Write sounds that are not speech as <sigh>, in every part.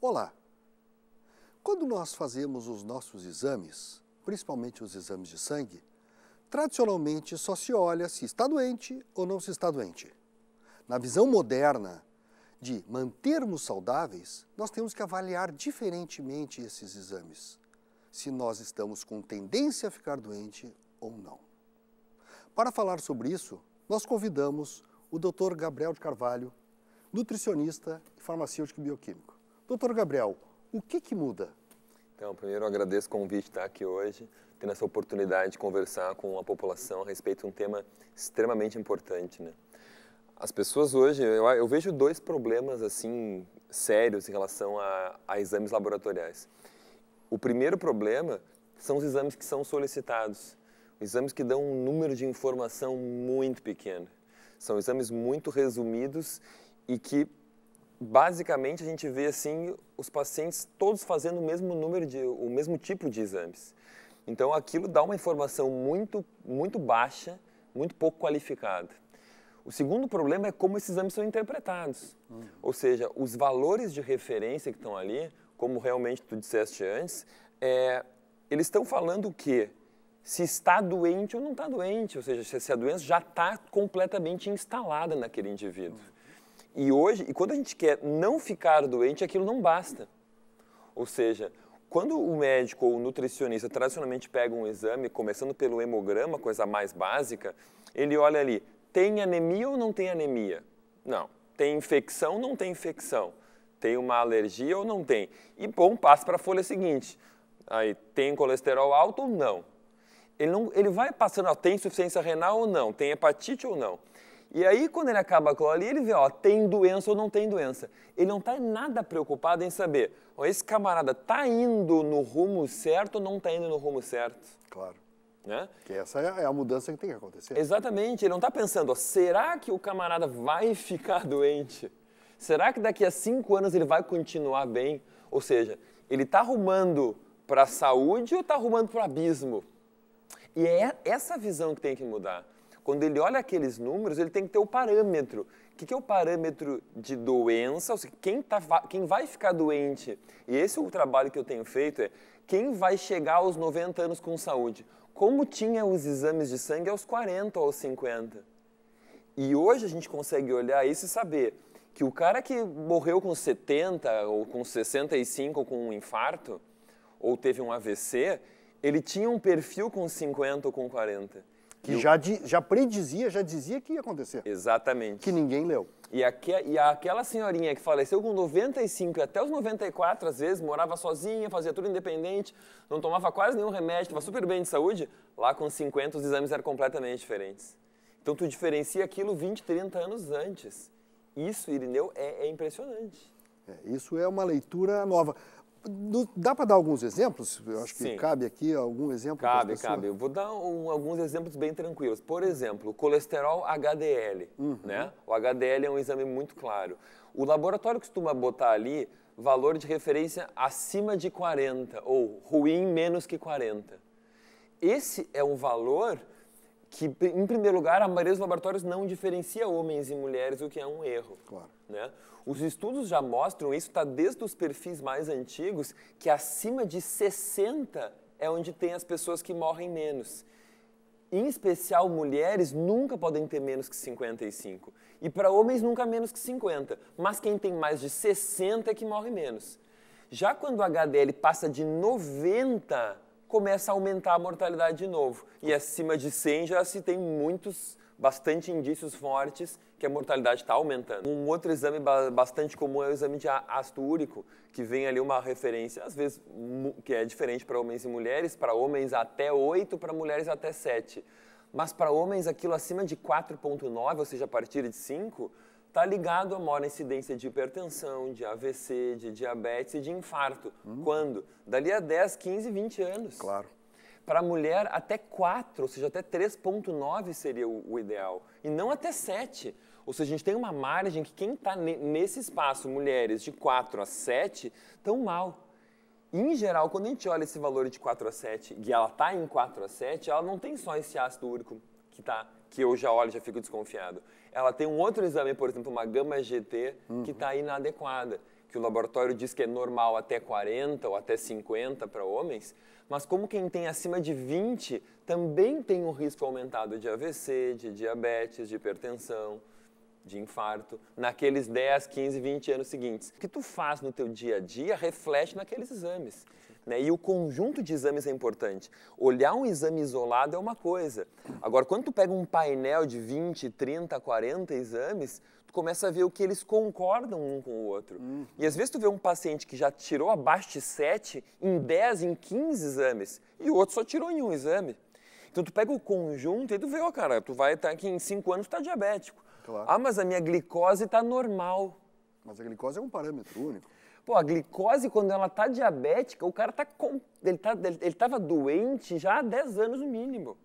Olá! Quando nós fazemos os nossos exames, principalmente os exames de sangue, tradicionalmente só se olha se está doente ou não se está doente. Na visão moderna de mantermos saudáveis, nós temos que avaliar diferentemente esses exames se nós estamos com tendência a ficar doente ou não. Para falar sobre isso, nós convidamos o Dr. Gabriel de Carvalho, nutricionista e farmacêutico bioquímico. Dr. Gabriel, o que, que muda? Então, primeiro eu agradeço o convite de estar aqui hoje, tendo essa oportunidade de conversar com a população a respeito de um tema extremamente importante, né? As pessoas hoje, eu, eu vejo dois problemas assim sérios em relação a, a exames laboratoriais. O primeiro problema são os exames que são solicitados. Exames que dão um número de informação muito pequeno. São exames muito resumidos e que basicamente a gente vê assim os pacientes todos fazendo o mesmo número de o mesmo tipo de exames. Então aquilo dá uma informação muito muito baixa, muito pouco qualificada. O segundo problema é como esses exames são interpretados. Uhum. Ou seja, os valores de referência que estão ali, como realmente tu disseste antes, é, eles estão falando que se está doente ou não está doente, ou seja, se a doença já está completamente instalada naquele indivíduo. E hoje, e quando a gente quer não ficar doente, aquilo não basta. Ou seja, quando o médico ou o nutricionista tradicionalmente pega um exame, começando pelo hemograma, coisa mais básica, ele olha ali, tem anemia ou não tem anemia? Não. Tem infecção ou não tem infecção? tem uma alergia ou não tem. E bom, passa para a folha seguinte. Aí, tem colesterol alto ou não? Ele, não, ele vai passando, ó, tem insuficiência renal ou não? Tem hepatite ou não? E aí, quando ele acaba com ali, ele vê, ó, tem doença ou não tem doença. Ele não está nada preocupado em saber, ó, esse camarada está indo no rumo certo ou não está indo no rumo certo? Claro. Né? Que essa é, é a mudança que tem que acontecer. Exatamente. Ele não está pensando, ó, será que o camarada vai <laughs> ficar doente? Será que daqui a cinco anos ele vai continuar bem? Ou seja, ele está arrumando para a saúde ou está arrumando para o abismo? E é essa visão que tem que mudar. Quando ele olha aqueles números, ele tem que ter o parâmetro. O que é o parâmetro de doença? Ou seja, quem, tá, quem vai ficar doente? E esse é o trabalho que eu tenho feito, é quem vai chegar aos 90 anos com saúde? Como tinha os exames de sangue aos 40 ou aos 50? E hoje a gente consegue olhar isso e saber que o cara que morreu com 70 ou com 65 ou com um infarto ou teve um AVC, ele tinha um perfil com 50 ou com 40. Que já, di, já predizia, já dizia que ia acontecer. Exatamente. Que ninguém leu. E, e aquela senhorinha que faleceu com 95 e até os 94, às vezes, morava sozinha, fazia tudo independente, não tomava quase nenhum remédio, estava super bem de saúde, lá com 50 os exames eram completamente diferentes. Então tu diferencia aquilo 20, 30 anos antes. Isso, Irineu, é, é impressionante. É, isso é uma leitura nova. Do, dá para dar alguns exemplos? Eu acho que Sim. cabe aqui algum exemplo. Cabe, cabe. Eu vou dar um, alguns exemplos bem tranquilos. Por exemplo, colesterol HDL. Uhum. Né? O HDL é um exame muito claro. O laboratório costuma botar ali valor de referência acima de 40 ou ruim menos que 40. Esse é um valor que, em primeiro lugar, a maioria dos laboratórios não diferencia homens e mulheres, o que é um erro. Claro. Né? Os estudos já mostram, isso está desde os perfis mais antigos, que acima de 60 é onde tem as pessoas que morrem menos. Em especial, mulheres nunca podem ter menos que 55. E para homens, nunca menos que 50. Mas quem tem mais de 60 é que morre menos. Já quando o HDL passa de 90, começa a aumentar a mortalidade de novo. E acima de 100 já se tem muitos, bastante indícios fortes que a mortalidade está aumentando. Um outro exame bastante comum é o exame de ácido úrico, que vem ali uma referência, às vezes, que é diferente para homens e mulheres, para homens até 8, para mulheres até 7. Mas para homens, aquilo acima de 4,9, ou seja, a partir de 5, está ligado a maior incidência de hipertensão, de AVC, de diabetes e de infarto. Hum. Quando? Dali a 10, 15, 20 anos. Claro. Para a mulher, até 4, ou seja, até 3,9 seria o, ideal. E não até 7. Ou seja, a gente tem uma margem que quem está nesse espaço, mulheres de 4 a 7, estão mal. Em geral, quando a gente olha esse valor de 4 a 7 e ela está em 4 a 7, ela não tem só esse ácido úrico que, tá, que eu já olho e já fico desconfiado. Ela tem um outro exame, por exemplo, uma gama GT, uhum. que está inadequada, que o laboratório diz que é normal até 40 ou até 50 para homens, mas como quem tem acima de 20 também tem um risco aumentado de AVC, de diabetes, de hipertensão, de infarto, naqueles 10, 15, 20 anos seguintes. O que tu faz no teu dia a dia reflete naqueles exames. Né? E o conjunto de exames é importante. Olhar um exame isolado é uma coisa. Agora, quando tu pega um painel de 20, 30, 40 exames, tu começa a ver o que eles concordam um com o outro. Uhum. E às vezes tu vê um paciente que já tirou abaixo de 7 em 10, em 15 exames, e o outro só tirou em um exame. Então tu pega o conjunto e tu vê, ó, oh, cara, tu vai estar tá aqui em 5 anos, tu tá diabético. Claro. Ah, mas a minha glicose tá normal. Mas a glicose é um parâmetro único. Pô, a glicose, quando ela tá diabética, o cara tá com... ele, tá, ele tava doente já há 10 anos no mínimo.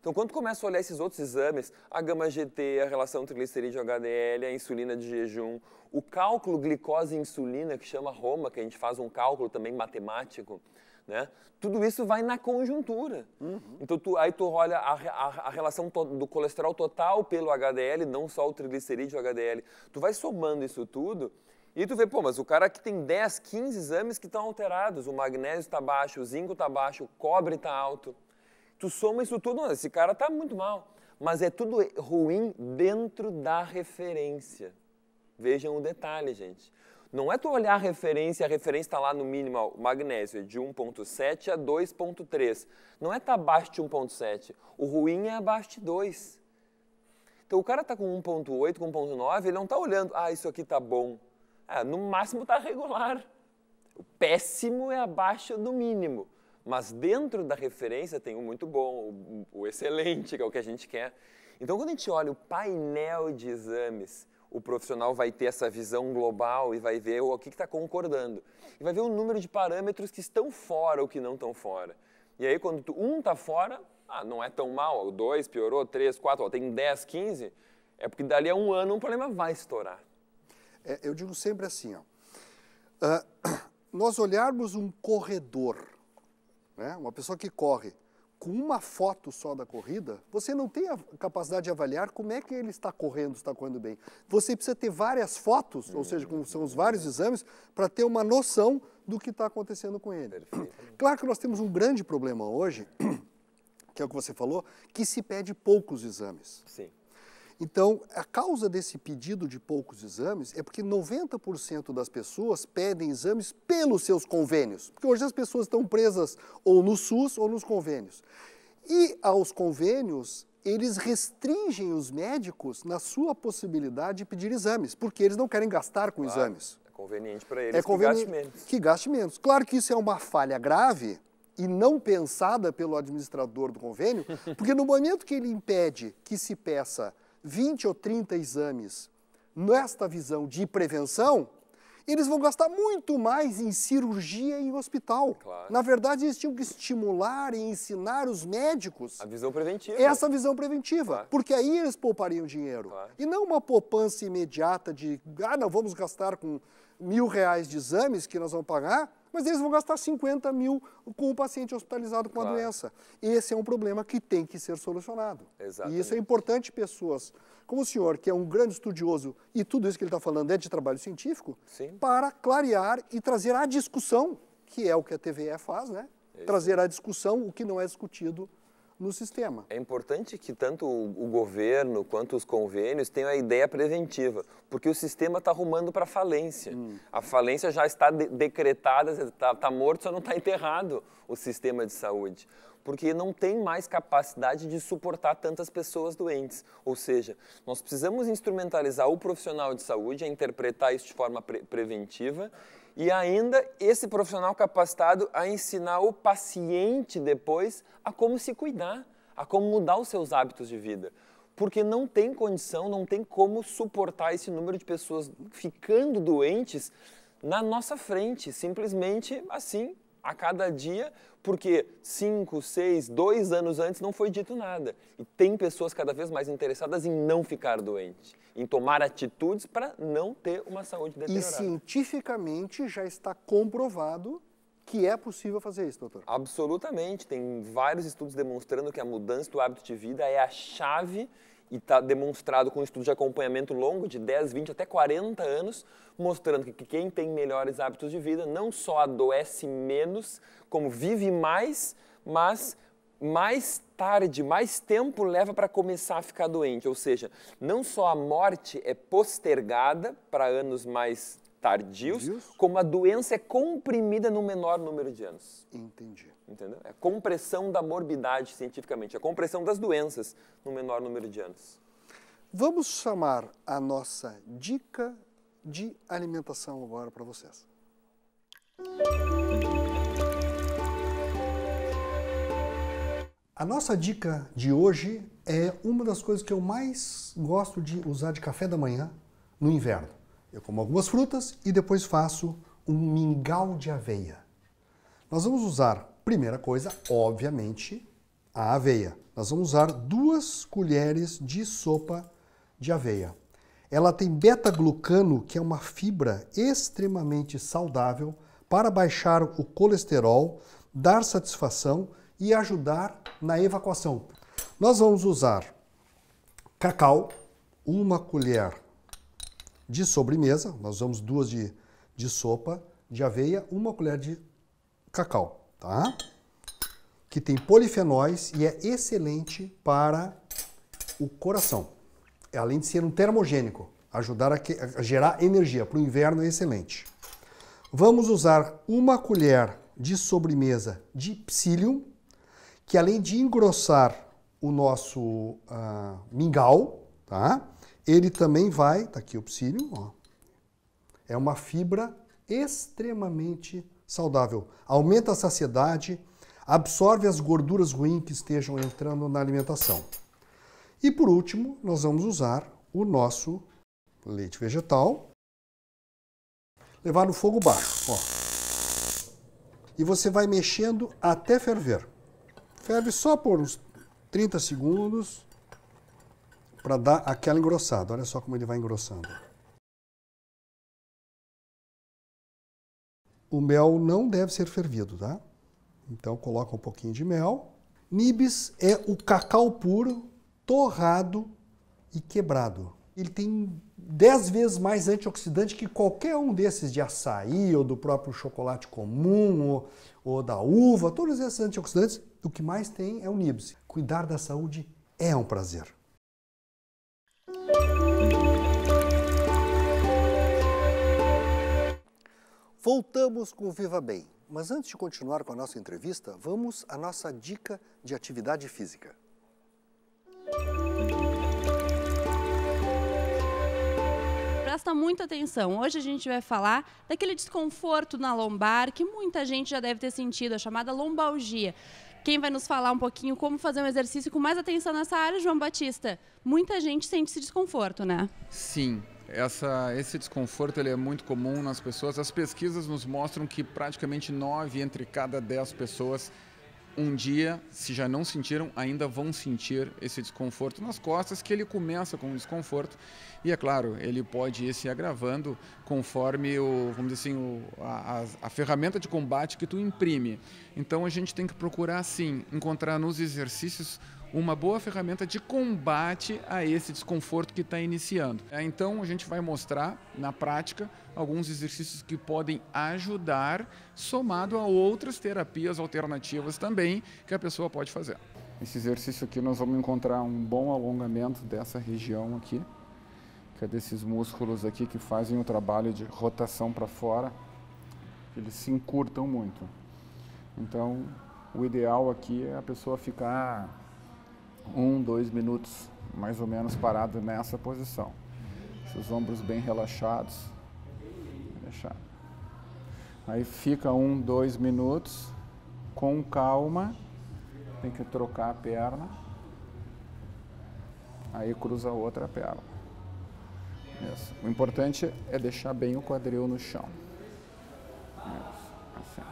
Então, quando começa a olhar esses outros exames, a gama GT, a relação triglicerídeo-HDL, a insulina de jejum, o cálculo glicose-insulina, que chama Roma, que a gente faz um cálculo também matemático, né? Tudo isso vai na conjuntura. Uhum. Então, tu, aí tu olha a, a, a relação to, do colesterol total pelo HDL, não só o triglicerídeo HDL. Tu vai somando isso tudo e tu vê, pô, mas o cara que tem 10, 15 exames que estão alterados, o magnésio está baixo, o zinco está baixo, o cobre está alto. Tu soma isso tudo, não, esse cara está muito mal. Mas é tudo ruim dentro da referência. Vejam o detalhe, gente. Não é tu olhar a referência, a referência está lá no mínimo, o magnésio é de 1.7 a 2.3. Não é estar tá abaixo de 1.7. O ruim é abaixo de 2. Então o cara está com 1.8, com 1.9, ele não está olhando, ah, isso aqui está bom. Ah, no máximo está regular. O péssimo é abaixo do mínimo. Mas dentro da referência tem o muito bom, o, o excelente, que é o que a gente quer. Então, quando a gente olha o painel de exames, o profissional vai ter essa visão global e vai ver o que está concordando. E vai ver o número de parâmetros que estão fora ou que não estão fora. E aí, quando tu, um está fora, ah, não é tão mal, ó, dois piorou, três, quatro, ó, tem dez, quinze, é porque dali a um ano um problema vai estourar. É, eu digo sempre assim, ó, uh, <clears throat> nós olharmos um corredor, né, uma pessoa que corre, com uma foto só da corrida, você não tem a capacidade de avaliar como é que ele está correndo, está correndo bem. Você precisa ter várias fotos, ou seja, como são os vários exames, para ter uma noção do que está acontecendo com ele. Perfeito. Claro que nós temos um grande problema hoje, <clears throat> que é o que você falou, que se pede poucos exames. Sim. Então, a causa desse pedido de poucos exames é porque 90% das pessoas pedem exames pelos seus convênios, porque hoje as pessoas estão presas ou no SUS ou nos convênios. E aos convênios, eles restringem os médicos na sua possibilidade de pedir exames, porque eles não querem gastar com claro, exames. É conveniente para eles é conveniente que gaste menos. Que gaste menos. Claro que isso é uma falha grave, e não pensada pelo administrador do convênio, porque no momento que ele impede que se peça 20 ou 30 exames nesta visão de prevenção, eles vão gastar muito mais em cirurgia e em hospital. Claro. Na verdade, eles tinham que estimular e ensinar os médicos. A visão preventiva. Essa visão preventiva. Claro. Porque aí eles poupariam dinheiro. Claro. E não uma poupança imediata de, ah, não, vamos gastar com mil reais de exames que nós vamos pagar, mas eles vão gastar 50 mil com o paciente hospitalizado com claro. a doença. Esse é um problema que tem que ser solucionado. Exatamente. E isso é importante pessoas como o senhor, que é um grande estudioso, e tudo isso que ele está falando é de trabalho científico, Sim. para clarear e trazer à discussão, que é o que a TVE faz, né? Isso. Trazer à discussão o que não é discutido no sistema. É importante que tanto o governo quanto os convênios tenham a ideia preventiva, porque o sistema está arrumando para falência. Hum. A falência já está de decretada, está tá morto, só não está enterrado o sistema de saúde. Porque não tem mais capacidade de suportar tantas pessoas doentes. Ou seja, nós precisamos instrumentalizar o profissional de saúde a interpretar isso de forma pre preventiva e ainda esse profissional capacitado a ensinar o paciente depois a como se cuidar, a como mudar os seus hábitos de vida. Porque não tem condição, não tem como suportar esse número de pessoas ficando doentes na nossa frente, simplesmente assim, a cada dia, porque cinco, seis, dois anos antes não foi dito nada. E tem pessoas cada vez mais interessadas em não ficar doente, em tomar atitudes para não ter uma saúde deteriorada. E cientificamente já está comprovado que é possível fazer isso, doutor? Absolutamente. Tem vários estudos demonstrando que a mudança do hábito de vida é a chave e está demonstrado com estudos de acompanhamento longo de 10, 20 até 40 anos, mostrando que quem tem melhores hábitos de vida não só adoece menos, como vive mais, mas mais tarde, mais tempo leva para começar a ficar doente. Ou seja, não só a morte é postergada para anos mais tardios, Deus. como a doença é comprimida no menor número de anos. Entendi. Entendeu? É a compressão da morbidade cientificamente, a é compressão das doenças no menor número de anos. Vamos chamar a nossa dica de alimentação agora para vocês. A nossa dica de hoje é uma das coisas que eu mais gosto de usar de café da manhã no inverno. Eu como algumas frutas e depois faço um mingau de aveia. Nós vamos usar Primeira coisa, obviamente, a aveia. Nós vamos usar duas colheres de sopa de aveia. Ela tem beta-glucano, que é uma fibra extremamente saudável para baixar o colesterol, dar satisfação e ajudar na evacuação. Nós vamos usar cacau, uma colher de sobremesa, nós usamos duas de, de sopa de aveia, uma colher de cacau tá? que tem polifenóis e é excelente para o coração. Além de ser um termogênico, ajudar a, que, a gerar energia. Para o inverno é excelente. Vamos usar uma colher de sobremesa de psyllium, que além de engrossar o nosso uh, mingau, tá? ele também vai, tá aqui o psyllium, ó, é uma fibra extremamente saudável, aumenta a saciedade, absorve as gorduras ruins que estejam entrando na alimentação. E por último, nós vamos usar o nosso leite vegetal, levar no fogo baixo, ó. E você vai mexendo até ferver. Ferve só por uns 30 segundos para dar aquela engrossada. Olha só como ele vai engrossando. O mel não deve ser fervido, tá? Então coloca um pouquinho de mel. Nibs é o cacau puro, torrado e quebrado. Ele tem 10 vezes mais antioxidante que qualquer um desses de açaí ou do próprio chocolate comum ou, ou da uva, todos esses antioxidantes. O que mais tem é o Nibs. Cuidar da saúde é um prazer. Voltamos com Viva Bem, mas antes de continuar com a nossa entrevista, vamos à nossa dica de atividade física. presta muita atenção. Hoje a gente vai falar daquele desconforto na lombar que muita gente já deve ter sentido, a chamada lombalgia. Quem vai nos falar um pouquinho como fazer um exercício com mais atenção nessa área, João Batista? Muita gente sente esse desconforto, né? Sim. Essa, esse desconforto ele é muito comum nas pessoas. As pesquisas nos mostram que praticamente nove entre cada dez pessoas, um dia, se já não sentiram, ainda vão sentir esse desconforto nas costas, que ele começa com um desconforto. E é claro, ele pode ir se agravando conforme o, vamos dizer assim, o, a, a, a ferramenta de combate que tu imprime. Então a gente tem que procurar, sim, encontrar nos exercícios uma boa ferramenta de combate a esse desconforto que está iniciando. É, então a gente vai mostrar na prática alguns exercícios que podem ajudar, somado a outras terapias alternativas também que a pessoa pode fazer. Esse exercício aqui nós vamos encontrar um bom alongamento dessa região aqui, que é desses músculos aqui que fazem o trabalho de rotação para fora. Eles se encurtam muito. Então, o ideal aqui é a pessoa ficar um, dois minutos mais ou menos parado nessa posição. Seus ombros bem relaxados. Deixar. Aí fica um, dois minutos com calma. Tem que trocar a perna. Aí cruza a outra perna. Isso. O importante é deixar bem o quadril no chão. Isso. Assim.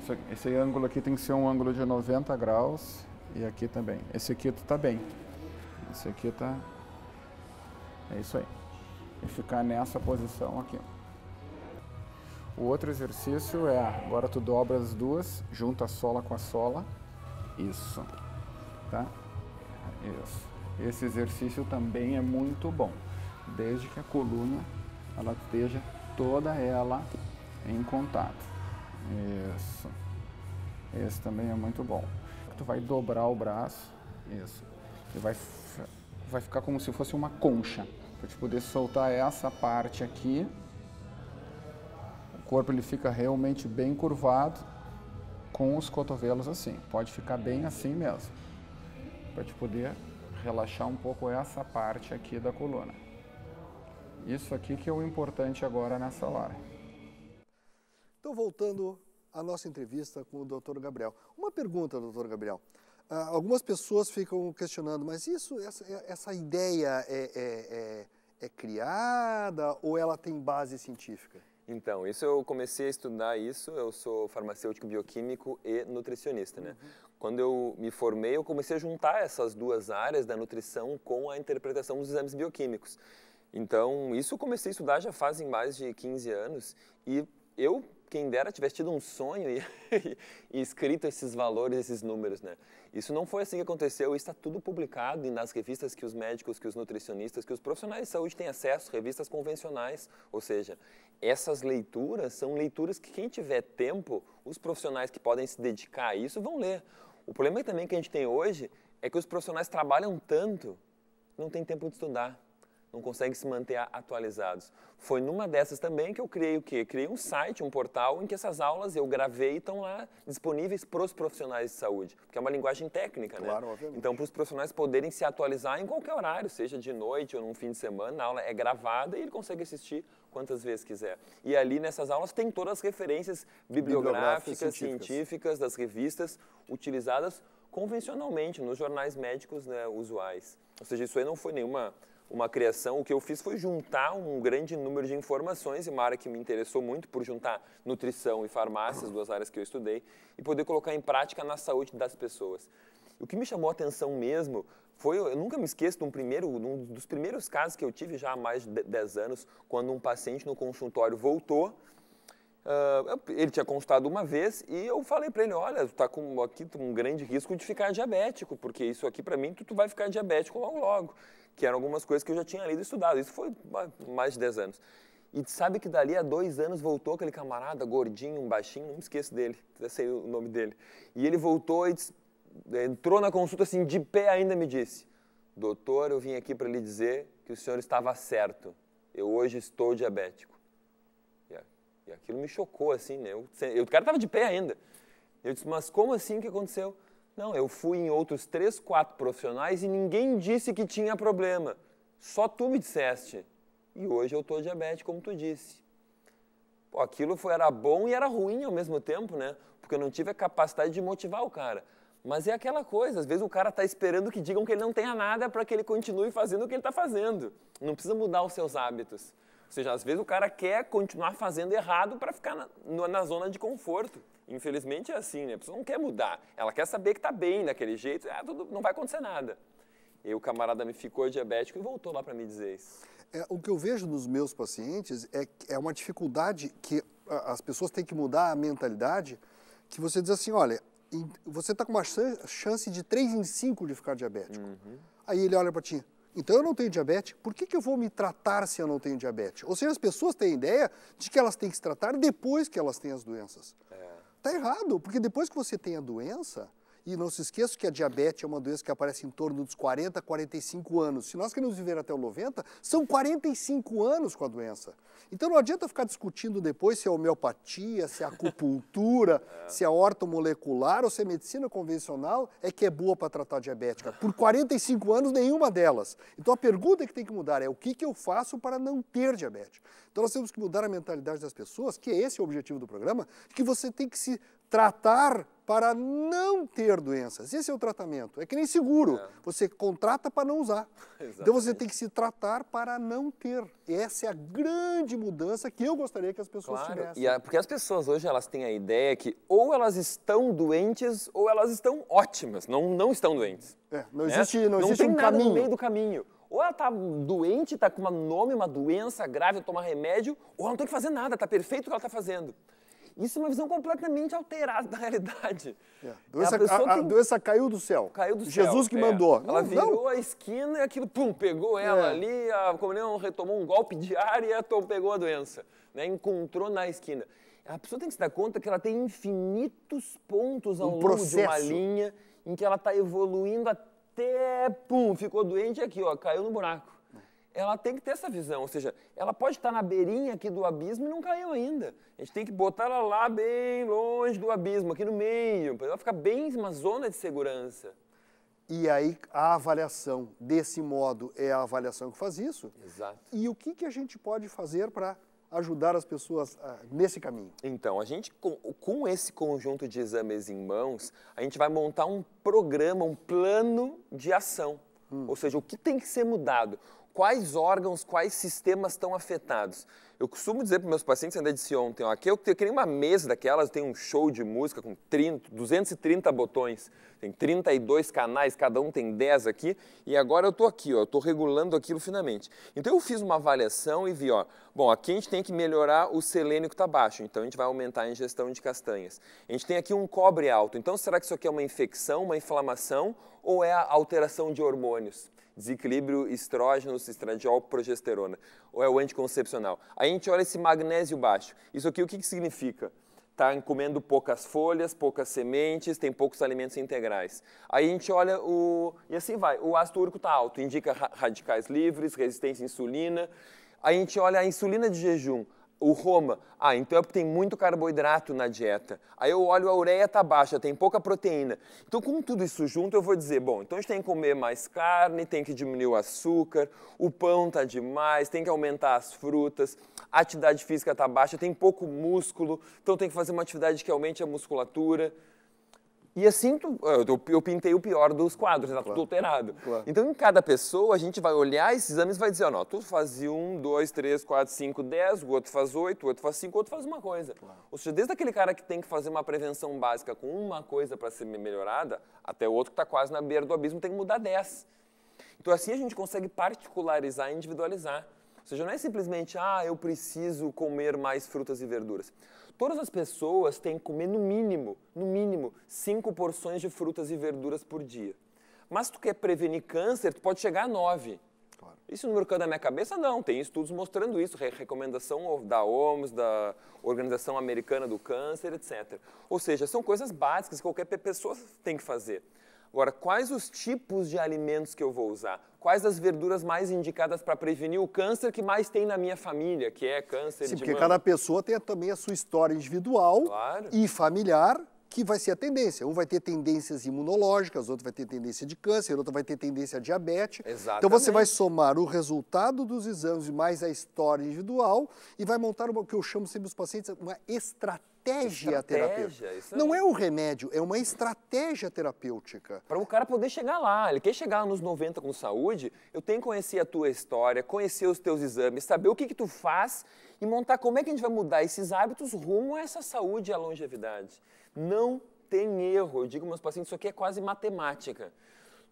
Esse, esse ângulo aqui tem que ser um ângulo de 90 graus. E aqui também. Esse aqui tá bem. Esse aqui tá... É isso aí. E ficar nessa posição aqui. O outro exercício é, agora tu dobra as duas, junta a sola com a sola. Isso. Tá? Isso. Esse exercício também é muito bom, desde que a coluna ela esteja toda ela em contato. Isso. Esse também é muito bom tu vai dobrar o braço, isso, e vai, vai ficar como se fosse uma concha, para te poder soltar essa parte aqui. O corpo ele fica realmente bem curvado, com os cotovelos assim, pode ficar bem assim mesmo, para te poder relaxar um pouco essa parte aqui da coluna. Isso aqui que é o importante agora nessa hora. Então voltando a nossa entrevista com o Dr. Gabriel. Uma pergunta, Dr. Gabriel. Ah, algumas pessoas ficam questionando, mas isso, essa, é, essa ideia é, é, é, é criada ou ela tem base científica? Então, isso eu comecei a estudar isso, eu sou farmacêutico bioquímico e nutricionista, né? Uhum. Quando eu me formei, eu comecei a juntar essas duas áreas da nutrição com a interpretação dos exames bioquímicos. Então, isso eu comecei a estudar já fazem mais de 15 anos e eu quem dera tivesse tido um sonho e, <laughs> e, escrito esses valores, esses números, né? Isso não foi assim que aconteceu, está tudo publicado nas revistas que os médicos, que os nutricionistas, que os profissionais de saúde têm acesso, revistas convencionais, ou seja, essas leituras são leituras que quem tiver tempo, os profissionais que podem se dedicar a isso vão ler. O problema também que a gente tem hoje é que os profissionais trabalham tanto, não tem tempo de estudar não conseguem se manter atualizados. Foi numa dessas também que eu criei o quê? Criei um site, um portal em que essas aulas eu gravei e estão lá disponíveis para os profissionais de saúde, porque é uma linguagem técnica, claro, né? Claro, obviamente. Então, para os profissionais poderem se atualizar em qualquer horário, seja de noite ou num fim de semana, a aula é gravada e ele consegue assistir quantas vezes quiser. E ali nessas aulas tem todas as referências bibliográficas, bibliográficas científicas. científicas das revistas utilizadas convencionalmente nos jornais médicos né, usuais. Ou seja, isso aí não foi nenhuma uma criação, o que eu fiz foi juntar um grande número de informações, e uma área que me interessou muito por juntar nutrição e farmácias, duas áreas que eu estudei, e poder colocar em prática na saúde das pessoas. O que me chamou a atenção mesmo foi, eu nunca me esqueço de um, primeiro, um dos primeiros casos que eu tive já há mais de 10 anos, quando um paciente no consultório voltou, Uh, ele tinha consultado uma vez e eu falei para ele, olha, tu tá com aqui um grande risco de ficar diabético, porque isso aqui para mim tu, tu vai ficar diabético logo logo que eram algumas coisas que eu já tinha lido e estudado. Isso foi mais de 10 anos. E sabe que dali a dois anos voltou aquele camarada gordinho, um baixinho, não me esqueço dele, até sei o nome dele. E ele voltou e disse, eh, entrou na consulta assim, de pé ainda me disse, doutor, eu vim aqui para lhe dizer que o senhor estava certo, eu hoje estou diabético. E, aquilo me chocou assim, né? Eu, eu, o cara estava de pé ainda. Eu disse, mas como assim que aconteceu? Não, eu fui em outros três, quatro profissionais e ninguém disse que tinha problema. Só tu me disseste. E hoje eu tô diabético, como tu disse. Pô, aquilo foi, era bom e era ruim ao mesmo tempo, né? Porque eu não tive a capacidade de motivar o cara. Mas é aquela coisa, às vezes o cara está esperando que digam que ele não tenha nada para que ele continue fazendo o que ele está fazendo. Não precisa mudar os seus hábitos. Ou seja, às vezes o cara quer continuar fazendo errado para ficar na, na, zona de conforto. Infelizmente é assim, né? A pessoa não quer mudar. Ela quer saber que está bem daquele jeito, ah, tudo, não vai acontecer nada. E o camarada me ficou diabético e voltou lá para me dizer isso. É, o que eu vejo nos meus pacientes é, é uma dificuldade que as pessoas têm que mudar a mentalidade, que você diz assim, olha, você está com uma chance de 3 em 5 de ficar diabético. Uhum. Aí ele olha para ti, então eu não tenho diabetes, por que, que eu vou me tratar se eu não tenho diabetes? Ou seja, as pessoas têm a ideia de que elas têm que se tratar depois que elas têm as doenças. É. Tá errado, porque depois que você tem a doença, e não se esqueça que a diabetes é uma doença que aparece em torno dos 40, 45 anos. Se nós queremos viver até os 90, são 45 anos com a doença. Então não adianta ficar discutindo depois se é homeopatia, se é acupuntura, <laughs> é. se é ortomolecular ou se é medicina convencional é que é boa para tratar diabética. Por 45 anos, nenhuma delas. Então a pergunta que tem que mudar é o que, que eu faço para não ter diabetes? Então nós temos que mudar a mentalidade das pessoas, que é esse o objetivo do programa, que você tem que se tratar para não ter doenças. Esse é o tratamento. É que nem seguro. É. Você contrata para não usar. Exatamente. Então você tem que se tratar para não ter. Essa é a grande mudança que eu gostaria que as pessoas claro. tivessem. E a, porque as pessoas hoje elas têm a ideia que ou elas estão doentes ou elas estão ótimas. Não, não estão doentes. É, não né? existe, não, não existe tem um nada no meio do caminho ou ela tá doente, tá com um nome, uma doença grave, tomar remédio, ou ela não tem que fazer nada, tá perfeito o que ela tá fazendo. Isso é uma visão completamente alterada da realidade. É. é doença, a, a, tem... a, doença caiu do céu. Caiu do Jesus céu, que é. mandou. Ela não, virou não. a esquina e aquilo, pum, pegou é. ela ali, a comunhão retomou um golpe de ar e a, pegou a doença. Né? Encontrou na esquina. A pessoa tem que se dar conta que ela tem infinitos pontos ao um longo processo. de uma linha em que ela está evoluindo até, pum, ficou doente aqui, ó, caiu no buraco ela tem que ter essa visão, ou seja, ela pode estar na beirinha aqui do abismo e não caiu ainda. A gente tem que botar ela lá bem longe do abismo, aqui no meio, para ela ficar bem uma zona de segurança. E aí a avaliação desse modo é a avaliação que faz isso. Exato. E o que, que a gente pode fazer para ajudar as pessoas ah, nesse caminho? Então, a gente com, com esse conjunto de exames em mãos, a gente vai montar um programa, um plano de ação. Hum. Ou seja, o que tem que ser mudado, quais órgãos, quais sistemas estão afetados. Eu costumo dizer para meus pacientes, ainda disse ontem, ó, aqui eu tenho que nem uma mesa daquelas, tem um show de música com 30, 230 botões, tem 32 canais, cada um tem 10 aqui, e agora eu estou aqui, ó, eu estou regulando aquilo finamente. Então eu fiz uma avaliação e vi, ó, bom, aqui a gente tem que melhorar o selênio que está baixo, então a gente vai aumentar a ingestão de castanhas. A gente tem aqui um cobre alto, então será que isso aqui é uma infecção, uma inflamação ou é a alteração de hormônios? desequilíbrio estrógenos, estradiol, progesterona, ou é o anticoncepcional. Aí a gente olha esse magnésio baixo. Isso aqui o que, que significa? Está comendo poucas folhas, poucas sementes, tem poucos alimentos integrais. Aí a gente olha o. E assim vai. O ácido úrico está alto, indica radicais livres, resistência à insulina. Aí a gente olha a insulina de jejum o Roma, ah, então é porque tem muito carboidrato na dieta. Aí eu olho a ureia está baixa, tem pouca proteína. Então, com tudo isso junto, eu vou dizer, bom, então a gente tem que comer mais carne, tem que diminuir o açúcar, o pão está demais, tem que aumentar as frutas, a atividade física está baixa, tem pouco músculo, então tem que fazer uma atividade que aumente a musculatura. E assim, tu, eu, eu, pintei o pior dos quadros, tá claro. tudo alterado. Claro. Então, em cada pessoa, a gente vai olhar esses exames e vai dizer, ó, não, tu faz um, dois, três, quatro, cinco, dez, o outro faz oito, o outro faz cinco, o outro faz uma coisa. Claro. Ou seja, desde aquele cara que tem que fazer uma prevenção básica com uma coisa para ser melhorada, até o outro que está quase na beira do abismo tem que mudar dez. Então, assim a gente consegue particularizar e individualizar. Ou seja, não é simplesmente, ah, eu preciso comer mais frutas e verduras. Todas as pessoas têm que comer no mínimo, no mínimo, cinco porções de frutas e verduras por dia. Mas se tu quer prevenir câncer, tu pode chegar a nove. Claro. Isso no mercado da minha cabeça, não. Tem estudos mostrando isso, recomendação da OMS, da Organização Americana do Câncer, etc. Ou seja, são coisas básicas que qualquer pessoa tem que fazer. Agora, quais os tipos de alimentos que eu vou usar? Quais as verduras mais indicadas para prevenir o câncer que mais tem na minha família, que é câncer Sim, de porque mama? cada pessoa tem também a sua história individual claro. e familiar, que vai ser a tendência. Um vai ter tendências imunológicas, outro vai ter tendência de câncer, outro vai ter tendência a diabetes. Exatamente. Então você vai somar o resultado dos exames mais a história individual e vai montar o que eu chamo sempre os pacientes uma estratégia estratégia, estratégia terapêutica. Não é o remédio, é uma estratégia terapêutica. Para o cara poder chegar lá. Ele quer chegar nos 90 com saúde, eu tenho que conhecer a tua história, conhecer os teus exames, saber o que, que tu faz e montar como é que a gente vai mudar esses hábitos rumo a essa saúde e a longevidade. Não tem erro. Eu digo aos meus pacientes, isso aqui é quase matemática.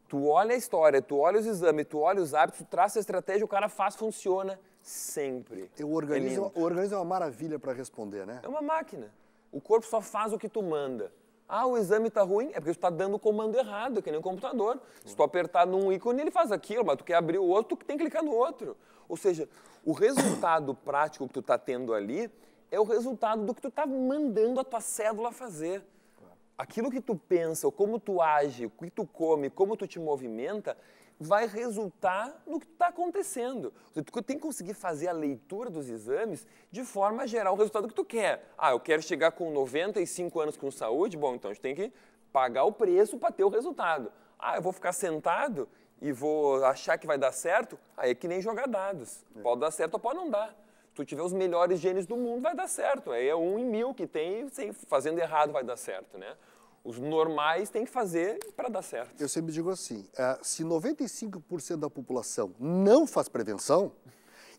Tu olha a história, tu olha os exames, tu olha os hábitos, tu traça a estratégia, o cara faz, funciona sempre. é o organismo é uma maravilha para responder, né? É uma máquina. O corpo só faz o que tu manda. Ah, o exame está ruim, é porque tu está dando o comando errado, que nem um computador. Se tu apertar num ícone, ele faz aquilo, mas tu quer abrir o outro, tu tem que clicar no outro. Ou seja, o resultado <coughs> prático que tu está tendo ali é o resultado do que tu está mandando a tua célula fazer. Aquilo que tu pensa, como tu age, o que tu come, como tu te movimenta, vai resultar no que está acontecendo. Tu tem que conseguir fazer a leitura dos exames de forma a gerar o resultado que tu quer. Ah, eu quero chegar com 95 anos com saúde, bom, então a gente tem que pagar o preço para ter o resultado. Ah, eu vou ficar sentado e vou achar que vai dar certo? Aí ah, é que nem jogar dados. É. Pode dar certo ou pode não dar. Se tu tiver os melhores genes do mundo, vai dar certo. Aí é um em mil que tem, fazendo errado vai dar certo, né? Os normais têm que fazer para dar certo. Eu sempre digo assim: uh, se 95% da população não faz prevenção,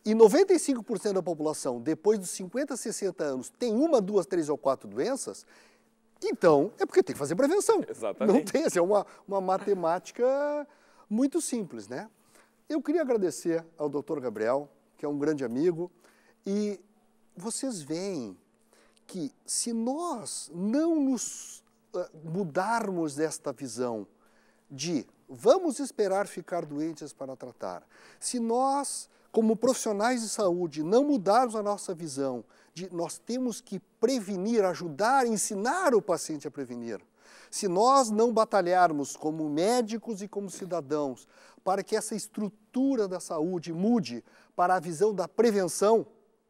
e 95% da população, depois dos 50, 60 anos, tem uma, duas, três ou quatro doenças, então é porque tem que fazer prevenção. Exatamente. Não tem, assim, é uma, uma matemática muito simples, né? Eu queria agradecer ao doutor Gabriel, que é um grande amigo, e vocês veem que se nós não nos ah, mudarmos esta visão de vamos esperar ficar doentes para tratar. Se nós, como profissionais de saúde, não mudarmos a nossa visão de nós temos que prevenir, ajudar, ensinar o paciente a prevenir. Se nós não batalharmos como médicos e como cidadãos para que essa estrutura da saúde mude para a visão da prevenção,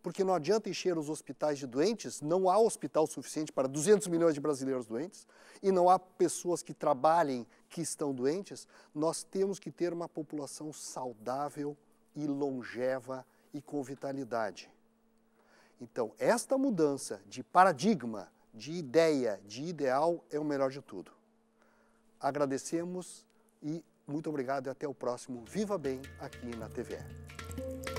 porque não adianta encher os hospitais de doentes, não há hospital suficiente para 200 milhões de brasileiros doentes e não há pessoas que trabalhem que estão doentes. Nós temos que ter uma população saudável e longeva e com vitalidade. Então, esta mudança de paradigma, de ideia, de ideal é o melhor de tudo. Agradecemos e muito obrigado e até o próximo Viva Bem aqui na TVE.